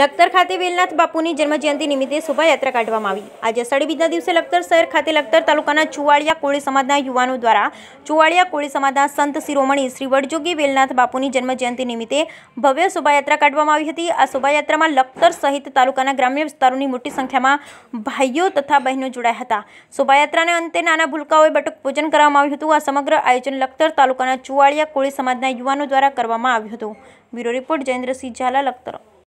લક્તર ખાતે વેલનાથ બાપુની જન્મદિવસ નિમિત્તે শোভાયાત્રા કાઢવામાં આવી આજે સડેવિદના દિવસે લક્તર શહેર ખાતે લક્તર તાલુકાના ચુવાળિયા કોળી સમાજના યુવાનો દ્વારા ચુવાળિયા કોળી સમાજના સંત शिरोमણી શ્રી વર્ડજોગી વેલનાથ બાપુની જન્મદિવસ નિમિત્તે ભવ્ય শোভાયાત્રા કાઢવામાં આવી હતી આ শোভાયાત્રામાં લક્તર સહિત તાલુકાના ગ્રામ્ય વિસ્તારોની મોટી સંખ્યામાં ભાઈઓ તથા બહેનો જોડાયા હતા শোভાયાત્રાને અંતે નાના ભુલકાઓએ ભટક પૂજન કરવામાં આવ્યું હતું આ સમગ્ર આયોજન લક્તર તાલુકાના ચુવાળિયા કોળી સમાજના યુવાનો દ્વારા કરવામાં આવ્યું હતું બ્યુરો રિપોર્ટ જયેન્દ્રસિંહ ઝાલા લક્તર